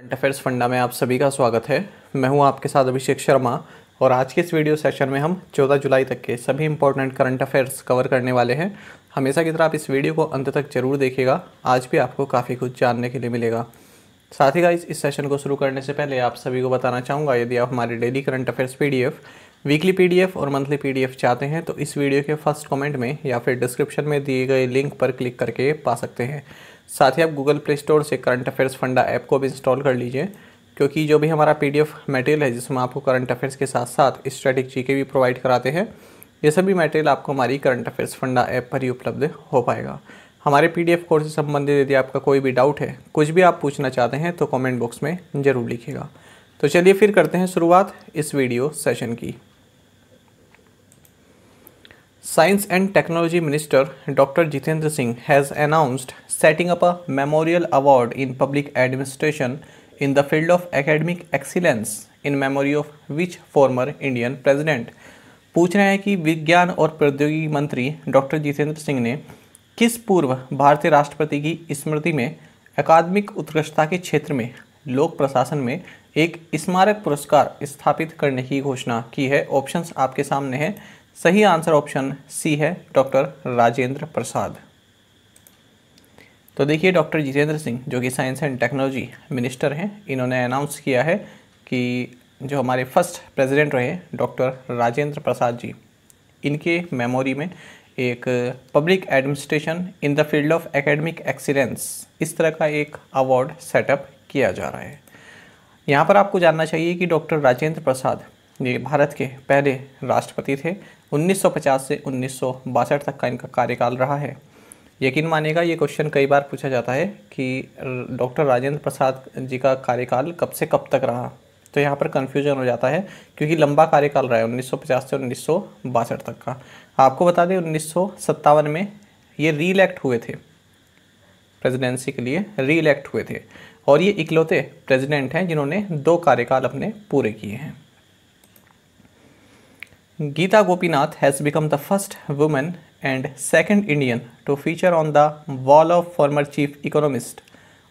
Current affairs फंडा में आप सभी का स्वागत है मैं हूं आपके साथ अभिषेक शर्मा और आज के इस वीडियो सेशन में हम 14 जुलाई तक के सभी इंपॉर्टेंट करंट अफेयर्स कवर करने वाले हैं हमेशा की तरह आप इस वीडियो को अंत तक जरूर देखिएगा आज भी आपको काफ़ी कुछ जानने के लिए मिलेगा साथ ही इस सेशन को शुरू करने से पहले आप सभी को बताना चाहूँगा यदि आप हमारे daily current affairs P weekly P और मंथली पी चाहते हैं तो इस वीडियो के फर्स्ट कॉमेंट में या फिर डिस्क्रिप्शन में दिए गए लिंक पर क्लिक करके पा सकते हैं साथ ही आप गूगल प्ले स्टोर से करंट अफेयर्स फंडा ऐप को भी इंस्टॉल कर लीजिए क्योंकि जो भी हमारा पी मटेरियल है जिसमें आपको करंट अफेयर्स के साथ साथ स्टैटिक जी के भी प्रोवाइड कराते हैं ये सभी मटेरियल आपको हमारी करंट अफेयर्स फंडा ऐप पर ही उपलब्ध हो पाएगा हमारे पी डी कोर्स से संबंधित यदि आपका कोई भी डाउट है कुछ भी आप पूछना चाहते हैं तो कमेंट बॉक्स में ज़रूर लिखिएगा तो चलिए फिर करते हैं शुरुआत इस वीडियो सेशन की Science and Technology Minister Dr. Jitendra Singh has announced setting up a memorial award in public administration in the field of academic excellence in memory of which former Indian president पूछ रहे हैं कि विज्ञान और प्रौद्योगिकी मंत्री doctor Jitendra Singh ने किस पूर्व भारतीय राष्ट्रपति की स्मृति में अकादमिक उत्कृष्टता के क्षेत्र में लोक प्रशासन में एक स्मारक पुरस्कार स्थापित करने की घोषणा की है ऑप्शंस आपके सामने हैं सही आंसर ऑप्शन सी है डॉक्टर राजेंद्र प्रसाद तो देखिए डॉक्टर जितेंद्र सिंह जो कि साइंस एंड टेक्नोलॉजी मिनिस्टर हैं इन्होंने अनाउंस किया है कि जो हमारे फर्स्ट प्रेसिडेंट रहे डॉक्टर राजेंद्र प्रसाद जी इनके मेमोरी में एक public administration in the field of academic excellence इस तरह का एक अवार्ड सेटअप किया जा रहा है यहाँ पर आपको जानना चाहिए कि डॉक्टर राजेंद्र प्रसाद ये भारत के पहले राष्ट्रपति थे 1950 से उन्नीस तक का इनका कार्यकाल रहा है यकीन मानेगा ये क्वेश्चन कई बार पूछा जाता है कि डॉक्टर राजेंद्र प्रसाद जी का कार्यकाल कब से कब तक रहा तो यहाँ पर कन्फ्यूजन हो जाता है क्योंकि लंबा कार्यकाल रहा है उन्नीस से उन्नीस तक का आपको बता दें उन्नीस में ये रीलेक्ट हुए थे प्रेसिडेंसी के लिए री हुए थे और ये इकलौते प्रेसिडेंट हैं जिन्होंने दो कार्यकाल अपने पूरे किए हैं Geeta Gopinath has become the first woman and second Indian to feature on the wall of former chief economist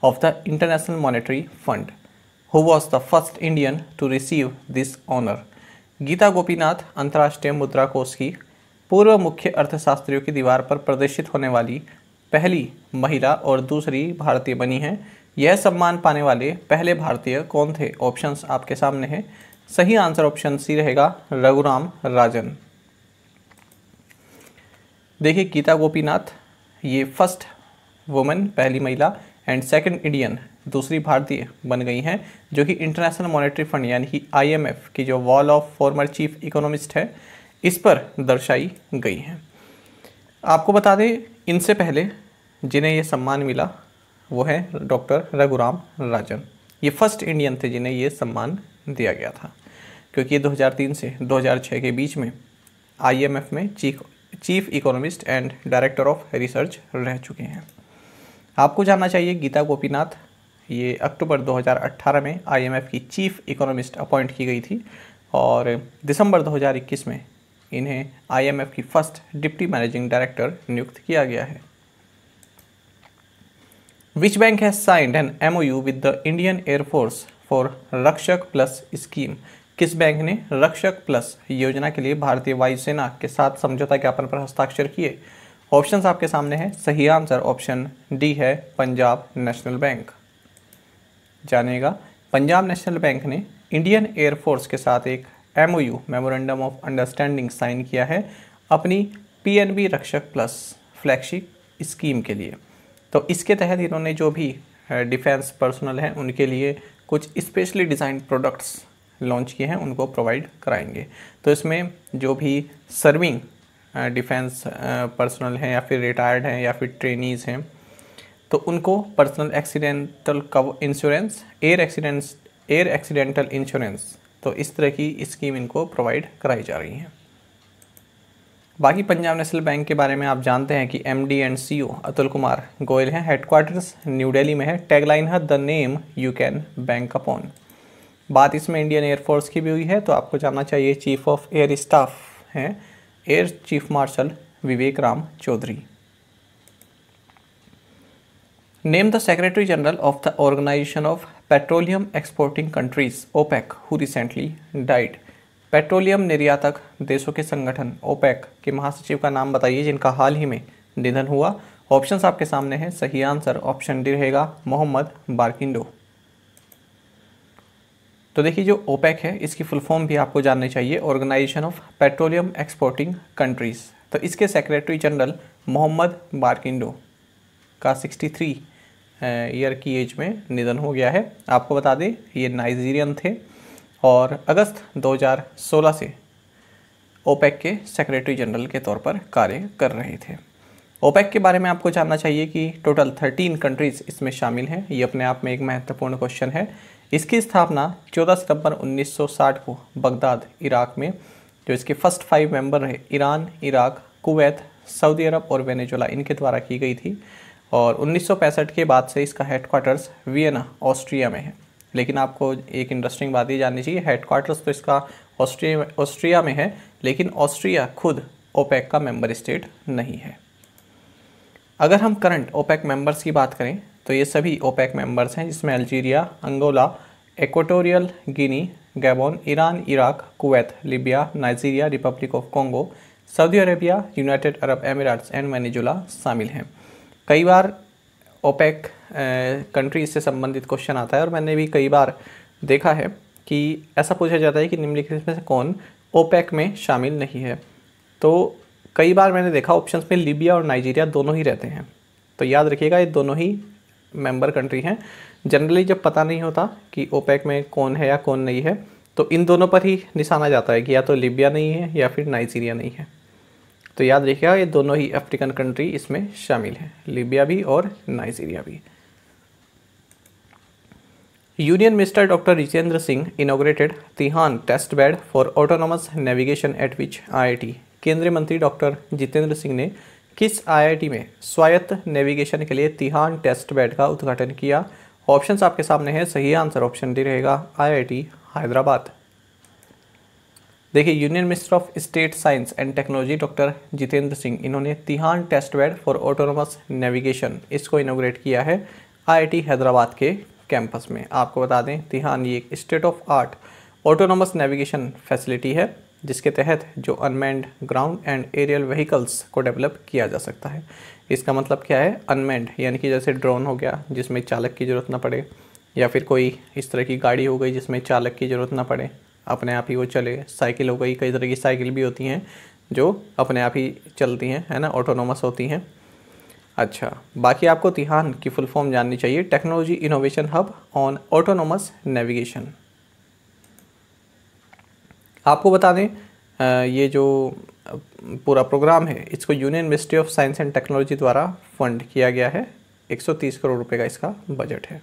of the International Monetary Fund, who was the first Indian to receive this honor. Gita Gopinath अंतर्राष्ट्रीय मुद्रा कोष की पूर्व मुख्य अर्थशास्त्रियों की दीवार पर प्रदर्शित होने वाली पहली महिला और दूसरी भारतीय बनी हैं यह सम्मान पाने वाले पहले भारतीय कौन थे ऑप्शंस आपके सामने हैं सही आंसर ऑप्शन सी रहेगा रघुराम राजन देखिए गीता गोपीनाथ ये फर्स्ट वुमेन पहली महिला एंड सेकंड इंडियन दूसरी भारतीय बन गई हैं जो कि इंटरनेशनल मॉनेटरी फंड यानी कि आईएमएफ की जो वॉल ऑफ फॉर्मर चीफ इकोनॉमिस्ट है इस पर दर्शाई गई हैं आपको बता दें इनसे पहले जिन्हें ये सम्मान मिला वो है डॉक्टर रघुराम राजन ये फर्स्ट इंडियन थे जिन्हें ये सम्मान दिया गया था क्योंकि 2003 से 2006 के बीच में आईएमएफ में chief chief economist and director of research रह चुके हैं आपको जानना चाहिए गीता गोपीनाथ ये अक्टूबर 2018 में आईएमएफ की चीफ इकोनॉमिस्ट अपॉइंट की गई थी और दिसंबर 2021 में इन्हें आईएमएफ की फर्स्ट डिप्टी मैनेजिंग डायरेक्टर नियुक्त किया गया है which bank has signed an MOU with the Indian Air Force for Rakshak plus scheme किस बैंक ने रक्षक प्लस योजना के लिए भारतीय वायुसेना के साथ समझौता ज्ञापन पर हस्ताक्षर किए ऑप्शंस आपके सामने हैं सही आंसर ऑप्शन डी है पंजाब नेशनल बैंक जानेगा पंजाब नेशनल बैंक ने इंडियन एयरफोर्स के साथ एक M memorandum of understanding sign किया है अपनी पीएनबी रक्षक प्लस फ्लैगशिप स्कीम के लिए तो इसके तहत इन्होंने जो भी डिफेंस पर्सनल हैं उनके लिए कुछ स्पेशली डिजाइन प्रोडक्ट्स लॉन्च किए हैं उनको प्रोवाइड कराएंगे तो इसमें जो भी सर्विंग डिफेंस पर्सनल हैं या फिर रिटायर्ड हैं या फिर ट्रेनीज़ हैं तो उनको personal accidental cover insurance air accidents air accidental insurance तो इस तरह की स्कीम इनको प्रोवाइड कराई जा रही है बाकी पंजाब नेशनल बैंक के बारे में आप जानते हैं कि M D and C Atul Kumar Goyal हैं हेडक्वार्टर्स न्यू दिल्ली में है टैगलाइन है the name you can bank upon बात इसमें इंडियन एयरफोर्स की भी हुई है तो आपको जानना चाहिए चीफ ऑफ एयर स्टाफ हैं air chief marshal Vivek Ram Chaudhari name the secretary general of the organisation of petroleum exporting countries OPEC who recently died petroleum निर्यातक देशों के संगठन ओपेक के महासचिव का नाम बताइए जिनका हाल ही में निधन हुआ ऑप्शंस आपके सामने हैं सही आंसर ऑप्शन डी रहेगा मोहम्मद बारकिंडो तो देखिए जो ओपेक है इसकी फुल फॉर्म भी आपको जाननी चाहिए organisation of petroleum exporting countries तो इसके सेक्रेटरी जनरल मोहम्मद बारकिंडो का 63 ईयर की एज में निधन हो गया है आपको बता दें ये नाइजीरियन थे और अगस्त 2016 से ओपेक के सेक्रेटरी जनरल के तौर पर कार्य कर रहे थे ओपेक के बारे में आपको जानना चाहिए कि टोटल 13 कंट्रीज़ इसमें शामिल हैं ये अपने आप में एक महत्वपूर्ण क्वेश्चन है इसकी स्थापना 14 सितंबर 1960 को बगदाद इराक में जो इसके फर्स्ट फाइव मेंबर रहे Iran Iraq Kuwait Saudi Arab और वेनेजुला इनके द्वारा की गई थी और 1965 के बाद से इसका हेडक्वार्टर्स वियना ऑस्ट्रिया में है लेकिन आपको एक इंटरेस्टिंग बात ये जाननी चाहिए हेडक्वार्टर्स तो इसका ऑस्ट्रिया ऑस्ट्रिया में है लेकिन ऑस्ट्रिया खुद ओपेक का मेंबर स्टेट नहीं है अगर हम करंट ओपेक मेंबर्स की बात करें तो ये सभी ओपेक मेंबर्स हैं जिसमें Algeria Angola Equatorial Guinea Gabon Iran Iraq Kuwait Libya Nigeria Republic of Congo Saudi Arabia United Arab Emirates and Venezuela शामिल हैं कई बार ओपेक कंट्री से संबंधित क्वेश्चन आता है और मैंने भी कई बार देखा है कि ऐसा पूछा जाता है कि निम्नलिखित में से कौन ओपेक में शामिल नहीं है तो कई बार मैंने देखा ऑप्शंस में लीबिया और नाइजीरिया दोनों ही रहते हैं तो याद रखिएगा ये दोनों ही मेंबर कंट्री हैं जनरली जब पता नहीं होता कि ओपेक में कौन है या कौन नहीं है तो इन दोनों पर ही निशाना जाता है कि या तो लिबिया नहीं है या फिर नाइजीरिया नहीं है तो याद रखिएगा ये दोनों ही अफ्रीकन कंट्री इसमें शामिल हैं लिबिया भी और नाइजीरिया भी union minister doctor Jitendra Singh inaugurated TiHAN test bed for autonomous navigation at which I केंद्रीय मंत्री डॉक्टर जितेंद्र सिंह ने किस आईआईटी में स्वायत्त नेविगेशन के लिए तिहान टेस्ट बेड का उद्घाटन किया ऑप्शंस आपके सामने हैं सही आंसर ऑप्शन डी रहेगा आईआईटी हैदराबाद देखिए union minister of state science and technology doctor Jitendra Singh इन्होंने TiHAN test bed for autonomous navigation इसको इनोग्रेट किया है आईआईटी हैदराबाद के कैंपस में आपको बता दें तिहान ये एक state of art autonomous navigation facility है जिसके तहत जो unmanned ground and aerial vehicles को डेवलप किया जा सकता है इसका मतलब क्या है अनमैंड यानी कि जैसे ड्रोन हो गया जिसमें चालक की ज़रूरत ना पड़े या फिर कोई इस तरह की गाड़ी हो गई जिसमें चालक की ज़रूरत ना पड़े अपने आप ही वो चले साइकिल हो गई कई तरह की साइकिल भी होती हैं जो अपने आप ही चलती हैं है ना ऑटोनोमस होती हैं अच्छा बाकी आपको तिहान की फुल फॉर्म जाननी चाहिए technology innovation hub on autonomous navigation आपको बता दें ये जो पूरा प्रोग्राम है इसको union ministry of science and technology द्वारा फंड किया गया है 130 करोड़ रुपए का इसका बजट है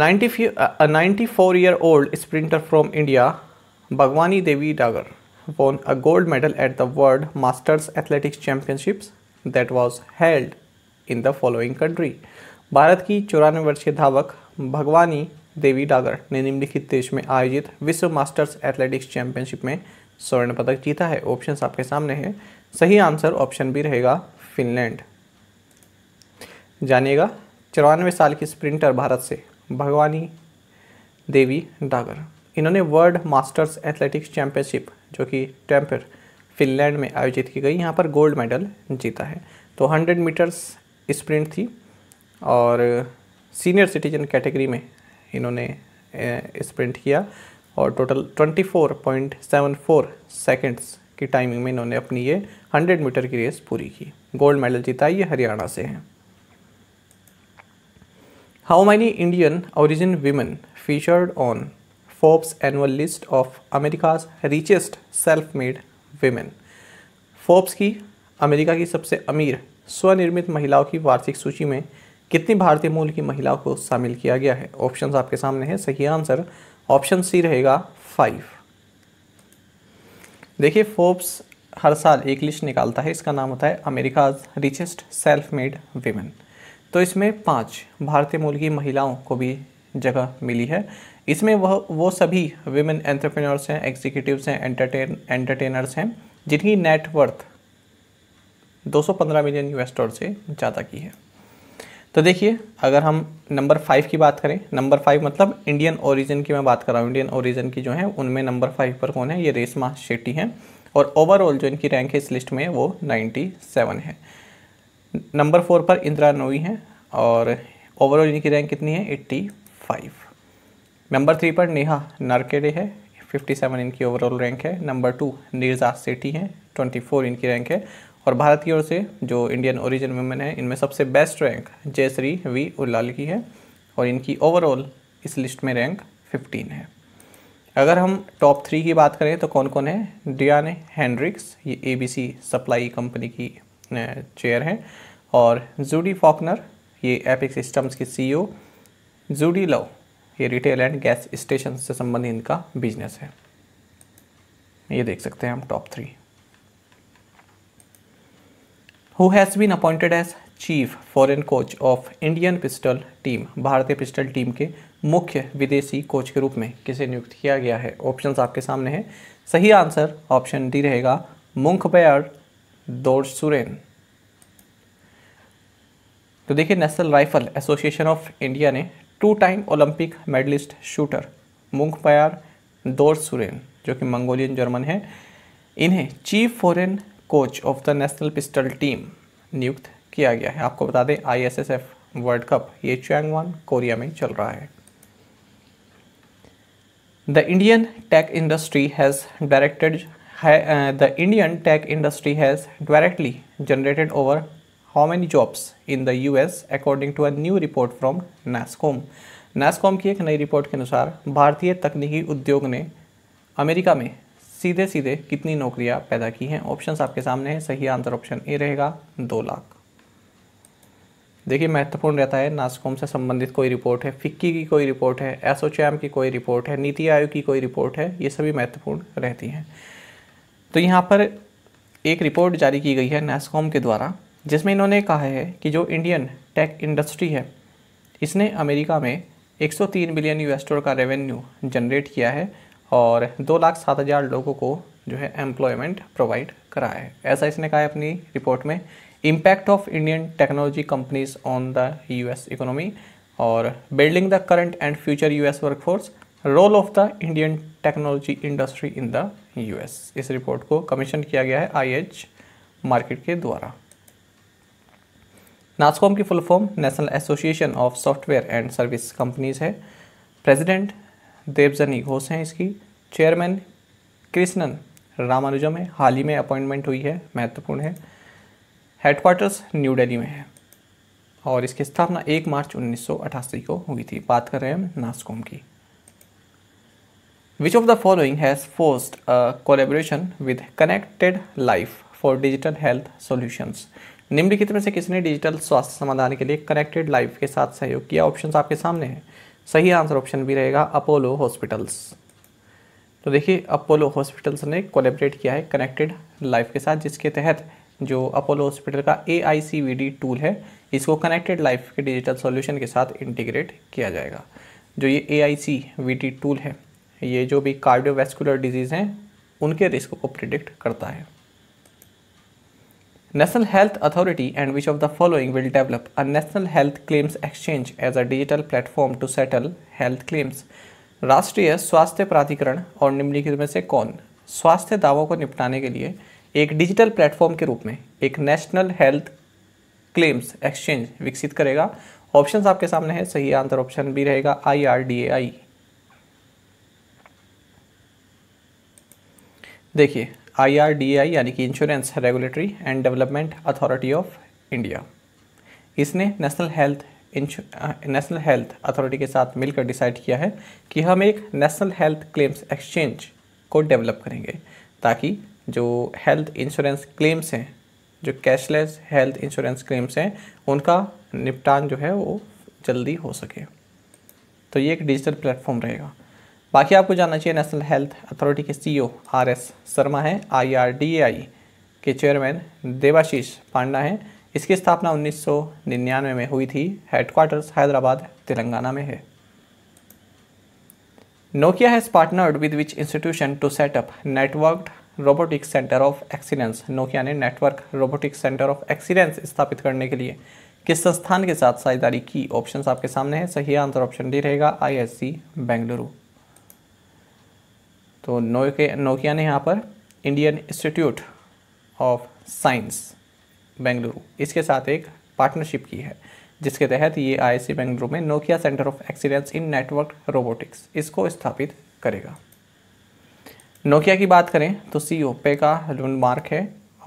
ninety four year old sprinter from India Bhagwani Devi Dagar won a gold medal at the world masters athletics championships that was held in the following country Bharat की चौरानवे वर्षीय धावक भगवानी देवी डागर ने निम्नलिखित देश में आयोजित विश्व मास्टर्स एथलेटिक्स चैंपियनशिप में स्वर्ण पदक जीता है ऑप्शन आपके सामने है सही आंसर ऑप्शन भी रहेगा फिनलैंड जानिएगा चौरानवे साल की स्प्रिंटर भारत से भगवानी देवी डागर इन्होंने वर्ल्ड मास्टर्स एथलेटिक्स चैंपियनशिप जो कि टेम्पर फिनलैंड में आयोजित की गई यहाँ पर गोल्ड मेडल जीता है तो 100 मीटर्स स्प्रिंट थी और सीनियर सिटीजन कैटेगरी में इन्होंने स्प्रिंट किया और टोटल 24.74 सेकंड्स की टाइमिंग में इन्होंने अपनी ये 100 मीटर की रेस पूरी की गोल्ड मेडल जीता ये हरियाणा से हैं how many Indian origin women featured on Forbes annual list of America's richest self made women Forbes की अमेरिका की सबसे अमीर स्वनिर्मित महिलाओं की वार्षिक सूची में कितनी भारतीय मूल की महिलाओं को शामिल किया गया है ऑप्शन आपके सामने है सही आंसर ऑप्शन सी रहेगा फाइव देखिए फोर्ब्स हर साल एक लिस्ट निकालता है इसका नाम होता है America's richest self made women तो इसमें पांच भारतीय मूल की महिलाओं को भी जगह मिली है इसमें वह वो सभी वीमेन एंटरप्रेन्योर्स हैं एग्जीक्यूटिव हैं एंटरटेन एंटरटेनर्स हैं जिनकी नेटवर्थ 215 मिलियन यूएस डॉलर से ज़्यादा की है तो देखिए अगर हम नंबर फाइव की बात करें नंबर फाइव मतलब इंडियन ओरिजिन की मैं बात कर रहा हूँ इंडियन ओरिजिन की जो है उनमें नंबर फाइव पर कौन है ये रेशमा शेट्टी हैं और ओवरऑल जो इनकी रैंक है इस लिस्ट में वो नाइन्टी सेवन है नंबर फोर पर इंदिरा नोई हैं और ओवरऑल इनकी रैंक कितनी है एट्टी फाइव नंबर थ्री पर नेहा नारकेडे है फिफ्टी सेवन इनकी ओवरऑल रैंक है नंबर टू नीरजा सेठी हैं ट्वेंटी फोर इनकी रैंक है और भारत की ओर से जो इंडियन ओरिजिन वुमेन है इनमें सबसे best rank Jayshree V Ullal की है और इनकी ओवरऑल इस लिस्ट में रैंक फिफ्टीन है अगर हम टॉप थ्री की बात करें तो कौन कौन है डियान हैंड्रिक्स ये ए सप्लाई कंपनी की चेयर हैं और जूडी फॉकनर ये एपिक सिस्टम्स की सी जूडी लव ये रिटेल एंड गैस स्टेशन से संबंधित इनका बिजनेस है ये देख सकते हैं हम top three who has been appointed as chief foreign coach of Indian pistol team भारतीय पिस्टल टीम के मुख्य विदेशी कोच के रूप में किसे नियुक्त किया गया है ऑप्शंस आपके सामने हैं सही आंसर ऑप्शन डी रहेगा मुंखबैर दोरसुरेन तो देखिए National Rifle Association of India ने two time Olympic medallist shooter Munkhbayar Dorjsuren जो कि मंगोलियन जर्मन है इन्हें chief foreign coach of the national pistol team नियुक्त किया गया है आपको बता दें आईएसएसएफ वर्ल्ड कप ये चैंगवान कोरिया में चल रहा है the Indian tech industry has directed the Indian tech industry has directly generated over how many jobs in the US according to a new report from NASCOM. NASCOM की एक नई report के अनुसार भारतीय तकनीकी उद्योग ने अमेरिका में सीधे सीधे कितनी नौकरियां पैदा की हैं ऑप्शंस आपके सामने हैं सही आंसर ऑप्शन ए रहेगा दो लाख देखिए महत्वपूर्ण रहता है नासकॉम से संबंधित कोई रिपोर्ट है फिक्की की कोई रिपोर्ट है एसोचैम की कोई रिपोर्ट है नीति आयोग की कोई रिपोर्ट है ये सभी महत्वपूर्ण रहती हैं तो यहाँ पर एक रिपोर्ट जारी की गई है नासकॉम के द्वारा जिसमें इन्होंने कहा है कि जो इंडियन टेक इंडस्ट्री है इसने अमेरिका में 103 बिलियन यूएस डॉलर का रेवेन्यू जनरेट किया है और दो लाख सात हज़ार लोगों को जो है एम्प्लॉयमेंट प्रोवाइड कराया है ऐसा इसने कहा है अपनी रिपोर्ट में impact of Indian technology companies on the US economy और building the current and future US workforce role of the Indian technology industry in the US इस रिपोर्ट को कमीशन किया गया है आईएच मार्केट के द्वारा नासकॉम की full form national association of software and service companies है प्रेसिडेंट देवजनी घोष हैं इसकी चेयरमैन कृष्णन रामानुजम है हाल ही में अपॉइंटमेंट हुई है महत्वपूर्ण है हेडक्वार्टर्स न्यू दिल्ली में है और इसकी स्थापना 1 मार्च 1988 को हुई थी बात कर रहे हैं हम की which of the following has forced collaboration with connected life for digital health solutions निम्नलिखित में से किसने डिजिटल स्वास्थ्य समाधान के लिए कनेक्टेड लाइफ के साथ सहयोग किया ऑप्शन आपके सामने हैं सही आंसर ऑप्शन भी रहेगा अपोलो हॉस्पिटल्स तो देखिए अपोलो हॉस्पिटल्स ने कोलेबरेट किया है कनेक्टेड लाइफ के साथ जिसके तहत जो अपोलो हॉस्पिटल का ए टूल है इसको कनेक्टेड लाइफ के डिजिटल सॉल्यूशन के साथ इंटीग्रेट किया जाएगा जो ये ए टूल है ये जो भी कार्डियोवेस्कुलर डिजीज़ हैं उनके रिस्क को प्रिडिक्ट करता है National Health Authority and which of the following will develop a National Health Claims Exchange as a digital platform to settle health claims? राष्ट्रीय स्वास्थ्य प्राधिकरण और निम्नलिखित में से कौन स्वास्थ्य दावों को निपटाने के लिए एक डिजिटल प्लेटफॉर्म के रूप में एक नेशनल हेल्थ क्लेम्स एक्सचेंज विकसित करेगा ऑप्शंस आपके सामने हैं सही आंसर ऑप्शन बी रहेगा आई आर डी ए आई देखिए आई यानी कि insurance regulatory and development authority of India इसने national health national health authority के साथ मिलकर डिसाइड किया है कि हम एक नेशनल हेल्थ क्लेम्स एक्सचेंज को डेवलप करेंगे ताकि जो हेल्थ इंश्योरेंस क्लेम्स हैं जो कैशलेस हेल्थ इंश्योरेंस क्लेम्स हैं उनका निपटान जो है वो जल्दी हो सके तो ये एक डिजिटल प्लेटफॉर्म रहेगा बाकी आपको जानना चाहिए नेशनल हेल्थ अथॉरिटी के आर आरएस शर्मा हैं आईआरडीएआई के चेयरमैन देवाशीष पांडा हैं इसकी स्थापना निन्यानवे में हुई थी हेडक्वार्टर्स हैदराबाद तेलंगाना में है Nokia has partnered with which institution to set up network robotics centre of excellence Nokia ने network robotics centre of excellence स्थापित करने के लिए किस संस्थान के साथ साझेदारी की ऑप्शंस आपके सामने हैं सही आंसर ऑप्शन डी रहेगा आईएससी बेंगलुरु तो नोकिया नोकिया ने यहाँ पर Indian Institute of Science Bengaluru इसके साथ एक पार्टनरशिप की है जिसके तहत ये आई बेंगलुरु में Nokia centre of excellence in network robotics इसको स्थापित करेगा नोकिया की बात करें तो सी ओ पे का लूनमार्क है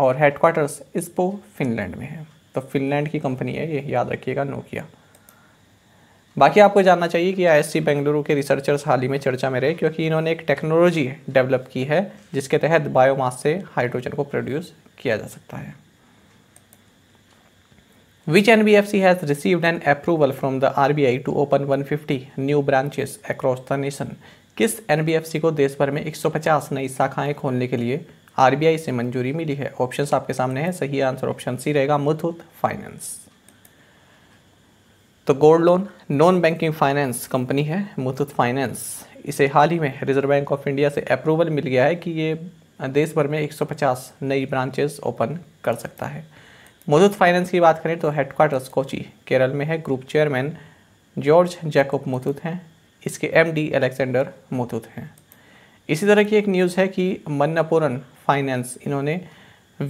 और हेडक्वार्टर्स इसपो फिनलैंड में है तो फिनलैंड की कंपनी है ये याद रखिएगा नोकिया बाकी आपको जानना चाहिए कि आईएससी बेंगलुरु के रिसर्चर्स हाल ही में चर्चा में रहे क्योंकि इन्होंने एक टेक्नोलॉजी डेवलप की है जिसके तहत बायोमास से हाइड्रोजन को प्रोड्यूस किया जा सकता है Which an approval from the R B I to open one fifty new branches across the nation किस सी को देश भर में एक सौ पचास नई शाखाएं खोलने के लिए आई से मंजूरी मिली है ऑप्शन आपके सामने हैं सही आंसर ऑप्शन सी रहेगा मुथुत फाइनेंस तो gold loan non banking finance company है मुथुत फाइनेंस इसे हाल ही में रिजर्व बैंक ऑफ इंडिया से अप्रूवल मिल गया है कि ये देश भर में 150 नई ब्रांचेस ओपन कर सकता है मुथुत फाइनेंस की बात करें तो हेडक्वार्टर्स कोची केरल में है ग्रुप चेयरमैन जॉर्ज जैकोब मुथुत हैं इसके डी अलेक्जेंडर मुथुत हैं इसी तरह की एक न्यूज़ है कि मन्नापुरन फाइनेंस इन्होंने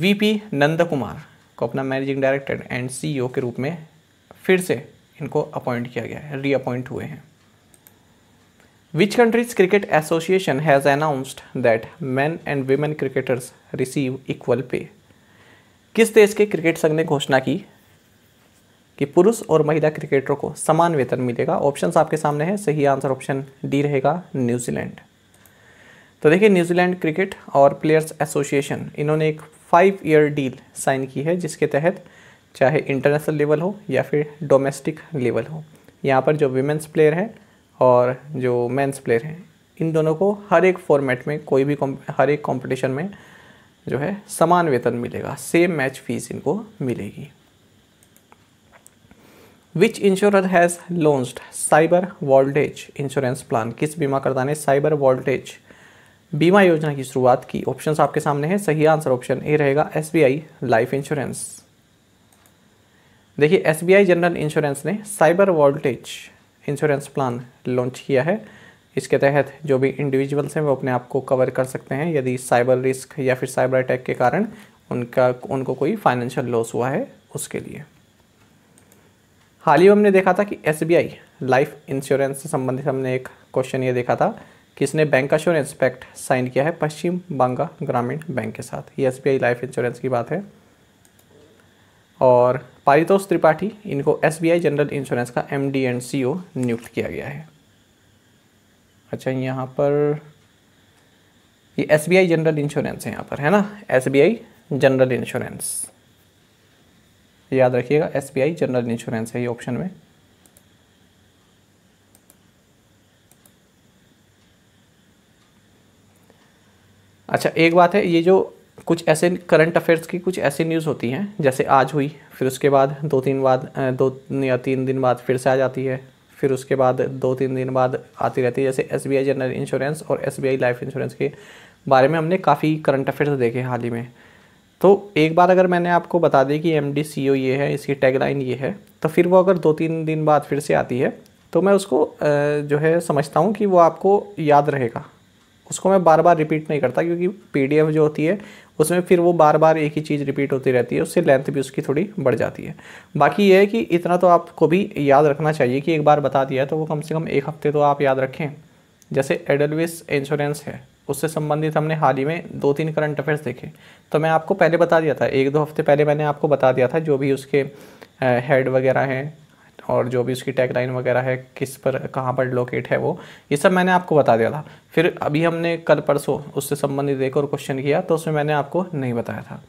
वीपी नंद कुमार को अपना मैनेजिंग डायरेक्टर एंड सीईओ के रूप में फिर से इनको अपॉइंट किया गया है रीअपॉइंट हुए हैं which country's cricket association has announced that men and women cricketers receive equal pay किस देश के क्रिकेट संघ ने घोषणा की कि पुरुष और महिला क्रिकेटरों को समान वेतन मिलेगा ऑप्शंस आपके सामने हैं सही आंसर ऑप्शन डी रहेगा न्यूजीलैंड तो देखिए न्यूजीलैंड क्रिकेट और प्लेयर्स एसोसिएशन इन्होंने एक फाइव ईयर डील साइन की है जिसके तहत चाहे इंटरनेशनल लेवल हो या फिर डोमेस्टिक लेवल हो यहाँ पर जो वीमेंस प्लेयर हैं और जो मेंस प्लेयर हैं इन दोनों को हर एक फॉर्मेट में कोई भी हर एक कंपटीशन में जो है समान वेतन मिलेगा सेम मैच फीस इनको मिलेगी which insurer has launched cyber voltage insurance plan किस बीमाकर्ता ने साइबर वोल्टेज बीमा योजना की शुरुआत की ऑप्शंस आपके सामने हैं सही आंसर ऑप्शन ए रहेगा एस लाइफ इंश्योरेंस देखिए एस जनरल इंश्योरेंस ने cyber voltage insurance plan launch किया है इसके तहत जो भी इंडिविजुअल्स हैं वो अपने आप को कवर कर सकते हैं यदि साइबर रिस्क या फिर साइबर अटैक के कारण उनका उनको कोई फाइनेंशियल लॉस हुआ है उसके लिए हाल ही में हमने देखा था कि एस लाइफ इंश्योरेंस से संबंधित हमने एक क्वेश्चन ये देखा था कि इसने बैंक अश्योरेंस पैक्ट साइन किया है पश्चिम बांगा ग्रामीण बैंक के साथ ये एस लाइफ इंश्योरेंस की बात है और पारितोष त्रिपाठी इनको एस जनरल इंश्योरेंस का एम डी एंड सी नियुक्त किया गया है अच्छा यहाँ पर ये एस जनरल इंश्योरेंस है यहाँ पर है ना एस जनरल इंश्योरेंस याद रखिएगा एस जनरल इंश्योरेंस है ये ऑप्शन में अच्छा एक बात है ये जो कुछ ऐसे करंट अफेयर्स की कुछ ऐसी न्यूज़ होती हैं जैसे आज हुई फिर उसके बाद दो तीन बाद दो या तीन दिन बाद फिर से आ जाती है फिर उसके बाद दो तीन दिन बाद आती रहती है जैसे एस जनरल इंश्योरेंस और एस लाइफ इंश्योरेंस के बारे में हमने काफ़ी करंट अफेयर्स देखे हाल ही में तो एक बार अगर मैंने आपको बता दी कि एम डी सी ओ ये है इसकी टैगलाइन ये है तो फिर वो अगर दो तीन दिन बाद फिर से आती है तो मैं उसको जो है समझता हूँ कि वो आपको याद रहेगा उसको मैं बार बार रिपीट नहीं करता क्योंकि पी जो होती है उसमें फिर वो बार बार एक ही चीज़ रिपीट होती रहती है उससे लेंथ भी उसकी थोड़ी बढ़ जाती है बाकी ये है कि इतना तो आपको भी याद रखना चाहिए कि एक बार बता दिया है तो वो कम से कम एक हफ्ते तो आप याद रखें जैसे एडलविस इंश्योरेंस है उससे संबंधित हमने हाल ही में दो तीन करंट अफेयर्स देखे तो मैं आपको पहले बता दिया था एक दो हफ्ते पहले मैंने आपको बता दिया था जो भी उसके हेड वगैरह हैं और जो भी उसकी टैग लाइन वगैरह है किस पर कहाँ पर लोकेट है वो ये सब मैंने आपको बता दिया था फिर अभी हमने कल परसों उससे संबंधित एक और क्वेश्चन किया तो उसमें मैंने आपको नहीं बताया था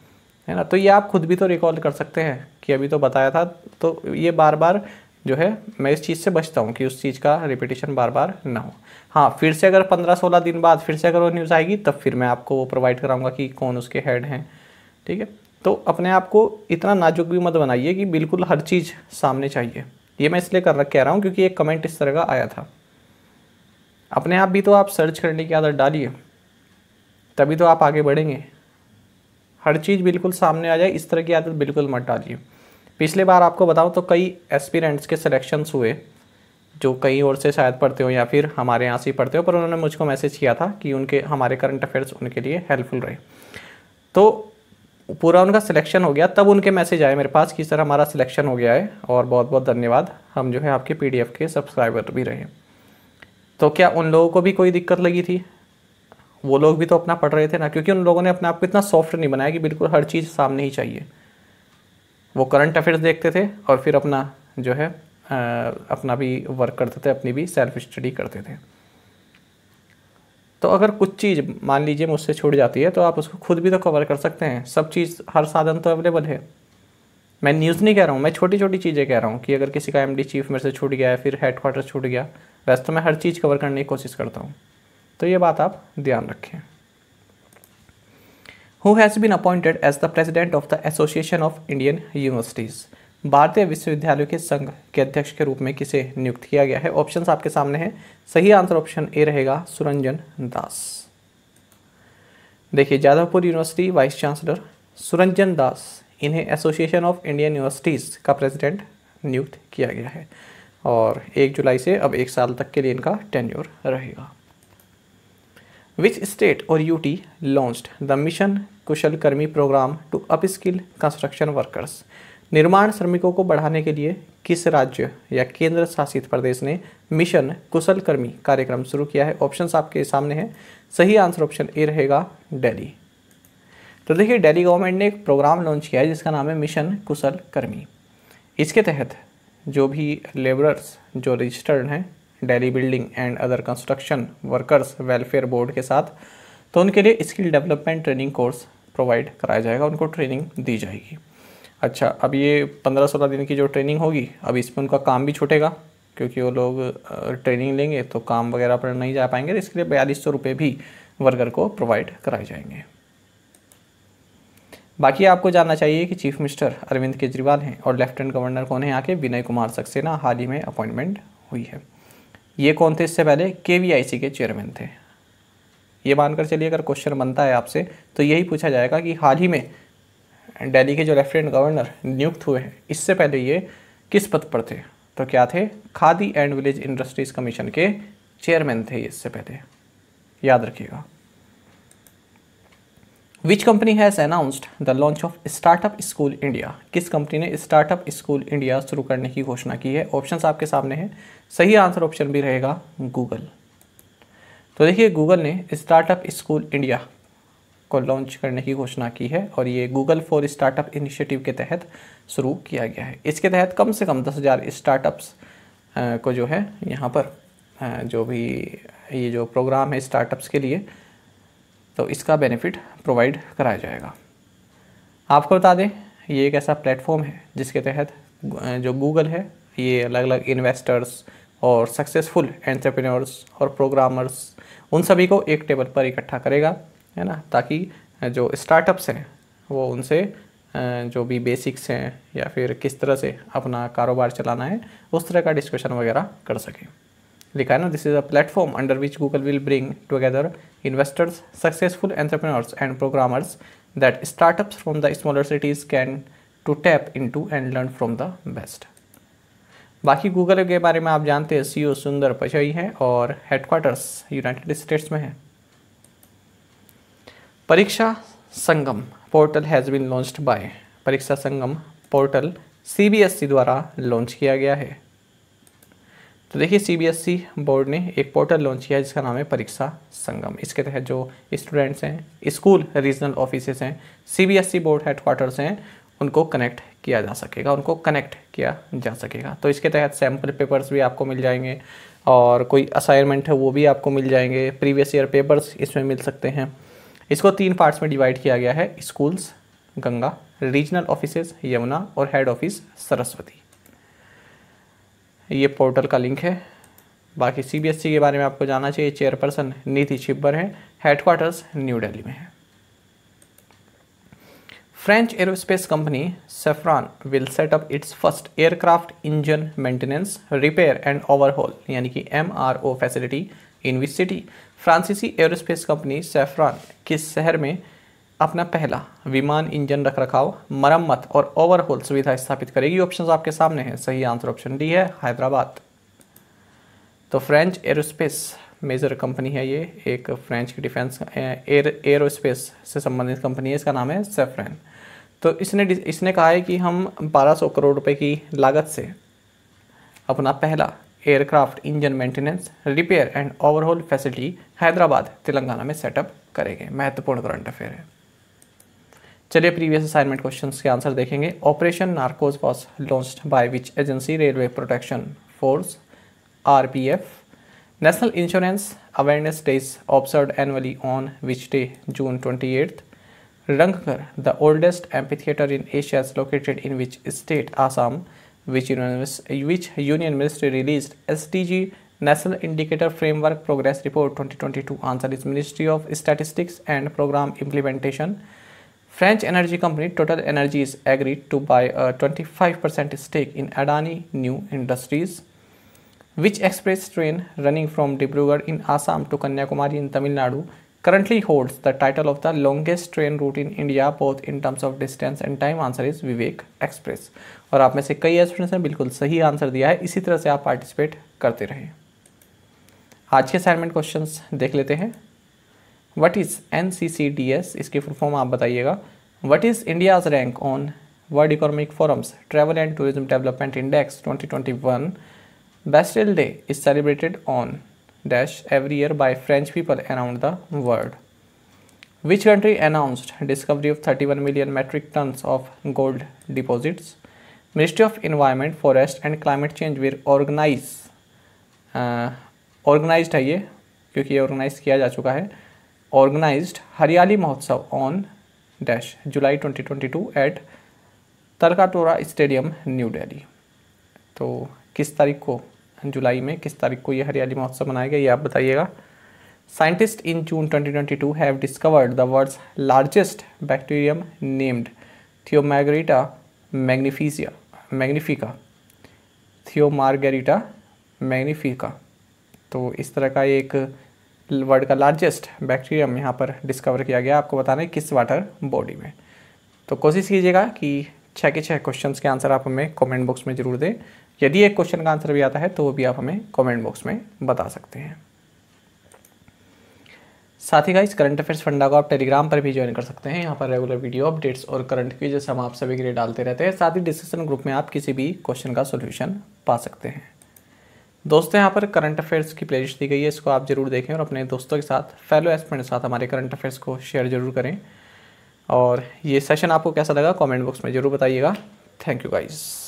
है ना तो ये आप खुद भी तो रिकॉल कर सकते हैं कि अभी तो बताया था तो ये बार बार जो है मैं इस चीज़ से बचता हूँ कि उस चीज़ का रिपीटेशन बार बार ना हो हाँ फिर से अगर पंद्रह सोलह दिन बाद फिर से अगर वो न्यूज़ आएगी तब फिर मैं आपको वो प्रोवाइड कराऊंगा कि कौन उसके हेड हैं ठीक है तो अपने आप को इतना नाजुक भी मत बनाइए कि बिल्कुल हर चीज़ सामने चाहिए ये मैं इसलिए कर रख कह रहा हूँ क्योंकि एक कमेंट इस तरह का आया था अपने आप भी तो आप सर्च करने की आदत डालिए तभी तो आप आगे बढ़ेंगे हर चीज़ बिल्कुल सामने आ जाए इस तरह की आदत बिल्कुल मत डालिए पिछले बार आपको बताऊँ तो कई एस्पिरेंट्स के सिलेक्शंस हुए जो कई और से शायद पढ़ते हो या फिर हमारे यहाँ से ही पढ़ते हो पर उन्होंने मुझको मैसेज किया था कि उनके हमारे करंट अफेयर्स उनके लिए हेल्पफुल रहे तो पूरा उनका सिलेक्शन हो गया तब उनके मैसेज आए मेरे पास कि सर हमारा सिलेक्शन हो गया है और बहुत बहुत धन्यवाद हम जो है आपके पी के सब्सक्राइबर भी रहे तो क्या उन लोगों को भी कोई दिक्कत लगी थी वो लोग भी तो अपना पढ़ रहे थे ना क्योंकि उन लोगों ने अपने आप को इतना सॉफ्ट नहीं बनाया कि बिल्कुल हर चीज़ सामने ही चाहिए वो करंट अफेयर्स देखते थे और फिर अपना जो है अपना भी वर्क करते थे अपनी भी सेल्फ स्टडी करते थे तो अगर कुछ चीज़ मान लीजिए मुझसे छूट जाती है तो आप उसको खुद भी तो कवर कर सकते हैं सब चीज़ हर साधन तो अवेलेबल है मैं न्यूज़ नहीं कह रहा हूँ मैं छोटी छोटी चीज़ें कह रहा हूँ कि अगर किसी का एम चीफ मेरे से छूट गया है फिर हेड क्वार्टर छूट गया वैसे तो मैं हर चीज़ कवर करने की कोशिश करता हूँ तो ये बात आप ध्यान रखें who has been appointed as the president of the association of Indian universities भारतीय विश्वविद्यालय के संघ के अध्यक्ष के रूप में किसे नियुक्त किया गया है ऑप्शन आपके सामने हैं सही आंसर ऑप्शन ए रहेगा सुरंजन दास देखिए Jadavpur university vice chancellor Suranjan Das इन्हें एसोसिएशन ऑफ इंडियन यूनिवर्सिटीज़ का प्रेसिडेंट नियुक्त किया गया है और एक जुलाई से अब एक साल तक के लिए इनका टेन्योर रहेगा विच स्टेट और UT launched the mission Kushal Karmi programme to upskill construction workers निर्माण श्रमिकों को बढ़ाने के लिए किस राज्य या केंद्र शासित प्रदेश ने मिशन कुशल कर्मी कार्यक्रम शुरू किया है ऑप्शंस आपके सामने हैं सही आंसर ऑप्शन ए रहेगा दिल्ली तो देखिए दिल्ली गवर्नमेंट ने एक प्रोग्राम लॉन्च किया है जिसका नाम है मिशन कुशल कर्मी इसके तहत जो भी लेबरर्स जो रजिस्टर्ड हैं Delhi building and other construction workers welfare board के साथ तो उनके लिए skill development training course provide कराया जाएगा उनको ट्रेनिंग दी जाएगी अच्छा अब ये पंद्रह सोलह दिन की जो ट्रेनिंग होगी अब इसमें उनका काम भी छूटेगा क्योंकि वो लोग ट्रेनिंग लेंगे तो काम वगैरह पर नहीं जा पाएंगे तो इसके लिए बयालीस सौ रुपये भी वर्कर को प्रोवाइड कराए जाएंगे बाकी आपको जानना चाहिए कि चीफ मिनिस्टर अरविंद केजरीवाल हैं और लेफ्टिनेंट गवर्नर कौन है यहाँ के विनय कुमार सक्सेना हाल ही में अपॉइंटमेंट हुई है ये कौन थे इससे पहले के वी आई सी के चेयरमैन थे ये मानकर चलिए अगर क्वेश्चन बनता है आपसे तो यही पूछा जाएगा कि हाल ही में दिल्ली के जो लेफ्टिनेंट गवर्नर नियुक्त हुए हैं इससे पहले ये किस पद पर थे तो क्या थे Khadi and village industries commission के चेयरमैन थे इससे पहले याद रखिएगा which company has announced the launch of startup school India किस कंपनी ने स्टार्टअप स्कूल इंडिया शुरू करने की घोषणा की है ऑप्शन आपके सामने हैं सही आंसर ऑप्शन भी रहेगा गूगल तो देखिए गूगल ने स्टार्टअप स्कूल इंडिया को लॉन्च करने की घोषणा की है और ये गूगल फॉर स्टार्टअप इनिशिएटिव के तहत शुरू किया गया है इसके तहत कम से कम दस हज़ार स्टार्टअप्स को जो है यहाँ पर जो भी ये जो प्रोग्राम है स्टार्टअप्स के लिए तो इसका बेनिफिट प्रोवाइड कराया जाएगा आपको बता दें ये एक ऐसा प्लेटफॉर्म है जिसके तहत जो गूगल है ये अलग अलग इन्वेस्टर्स और सक्सेसफुल एंटरप्रेन्योर्स और प्रोग्रामर्स उन सभी को एक टेबल पर इकट्ठा करेगा है ना ताकि जो स्टार्टअप्स हैं वो उनसे जो भी बेसिक्स हैं या फिर किस तरह से अपना कारोबार चलाना है उस तरह का डिस्कशन वगैरह कर सकें लिखा है ना this is a platform under which Google will bring together investors successful entrepreneurs and programmers that startups from the smaller cities can to tap in to and learn from the best बाकी Google के बारे में आप जानते हैं सी ओ e सुंदर पचई है और हेडक्वार्टर्स यूनाइटेड स्टेट्स में है Pariksha Sangam portal has been launched by Pariksha Sangam portal CBSE e द्वारा लॉन्च किया गया है तो देखिए सीबीएसई बोर्ड e ने एक पोर्टल लॉन्च किया है जिसका नाम है परीक्षा संगम इसके तहत जो स्टूडेंट्स हैं स्कूल रीजनल ऑफिसेस हैं सीबीएसई बोर्ड हेडक्वार्टर्स हैं उनको कनेक्ट किया जा सकेगा उनको कनेक्ट किया जा सकेगा तो इसके तहत सैम्पल पेपर्स भी आपको मिल जाएंगे और कोई असाइनमेंट है वो भी आपको मिल जाएंगे प्रीवियस ईयर पेपर्स इसमें मिल सकते हैं इसको तीन पार्ट्स में डिवाइड किया गया है schools Ganga regional office Yamuna और हेड ऑफिस सरस्वती ये पोर्टल का लिंक है बाकी सीबीएसई e के बारे में आपको जानना चाहिए चेयरपर्सन नीति छिब्बर हैं हेडक्वार्टर्स न्यू दिल्ली में है French aerospace company Safran will set up its first aircraft engine maintenance repair and overhaul यानी कि M facility in which city फ्रांसीसी एयरोस्पेस कंपनी सेफ्रान किस शहर में अपना पहला विमान इंजन रख रखाव मरम्मत और ओवरहॉल सुविधा स्थापित करेगी ऑप्शन आपके सामने हैं सही आंसर ऑप्शन डी है हैदराबाद तो फ्रेंच एयरोस्पेस मेजर कंपनी है ये एक फ्रेंच की डिफेंस एयर एयरोस्पेस से संबंधित कंपनी है इसका नाम है सेफ्रेन तो इसने इसने कहा है कि हम 1200 करोड़ रुपए की लागत से अपना पहला aircraft engine maintenance repair and overhaul facility Hyderabad Telangana में सेटअप करेंगे महत्वपूर्ण करंट अफेयर है चलिए प्रीवियस असाइनमेंट क्वेश्चन के आंसर देखेंगे operation narcos was launch by which agency railway protection force are national insurance awareness day is observe annually on which day June twenty eighth Rangar, the oldest amphitheater in Asia is located in which state Assam which, which Union Ministry released SDG National Indicator Framework Progress Report 2022. Answer is Ministry of Statistics and Program Implementation. French energy company Total Energies agreed to buy a 25% stake in Adani New Industries. Which express train running from Dibrugarh in Assam to Kanyakumari in Tamil Nadu currently holds the title of the longest train route in India both in terms of distance and time? Answer is Vivek Express. और आप में से कई students ने बिल्कुल सही answer दिया है इसी तरह से आप पार्टिसिपेट करते रहें आज के असाइनमेंट क्वेश्चन देख लेते हैं what is N C C D S इसकी फुल फॉर्म आप बताइएगा what is India's rank on world economic forum's travel and tourism development index Bastille day is celebrated on dash every year by French people around the world which Which country announced discovery of 31 million metric tons of gold deposits? Ministry of Environment, Forest and Climate Change were organize organized है ये क्योंकि ये organise किया जा चुका है organized Hariyali Mahotsav on dash July 2022 at Talkatora stadium new Delhi तो किस तारीख को जुलाई में किस तारीख को ये हरियाली महोत्सव मनाया गया ये आप बताइएगा scientist in June 2022 have discovered the world's largest bacterium named Thiomargarita magnifica magnifica Thiomargarita मैग्नीफिका तो इस तरह का एक वर्ल्ड का लार्जेस्ट बैक्टीरियम यहाँ पर डिस्कवर किया गया आपको बताना है किस वाटर बॉडी में तो कोशिश कीजिएगा कि छः के छः क्वेश्चन के आंसर आप हमें कमेंट बॉक्स में ज़रूर दें यदि एक क्वेश्चन का आंसर भी आता है तो वो भी आप हमें कमेंट बॉक्स में बता सकते हैं साथ ही गाइस करंट अफेयर्स फंडा को आप टेलीग्राम पर भी ज्वाइन कर सकते हैं यहाँ पर रेगुलर वीडियो अपडेट्स और करंट की जैसे हम आप सभी के लिए डालते रहते हैं साथ ही डिस्कशन ग्रुप में आप किसी भी क्वेश्चन का सोल्यूशन पा सकते हैं दोस्तों यहाँ पर करंट अफेयर्स की प्लेलिस्ट दी गई है इसको आप जरूर देखें और अपने दोस्तों के साथ फेलो एस्पेंट के साथ हमारे करंट अफेयर्स को शेयर जरूर करें और ये सेशन आपको कैसा लगा कमेंट बॉक्स में ज़रूर बताइएगा थैंक यू गाइज़